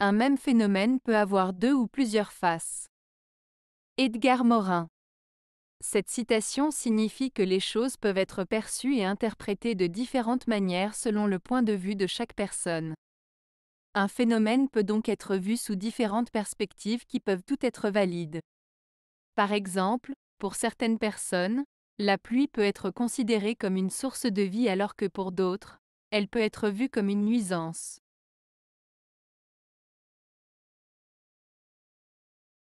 Un même phénomène peut avoir deux ou plusieurs faces. Edgar Morin. Cette citation signifie que les choses peuvent être perçues et interprétées de différentes manières selon le point de vue de chaque personne. Un phénomène peut donc être vu sous différentes perspectives qui peuvent toutes être valides. Par exemple, pour certaines personnes, la pluie peut être considérée comme une source de vie alors que pour d'autres, elle peut être vue comme une nuisance.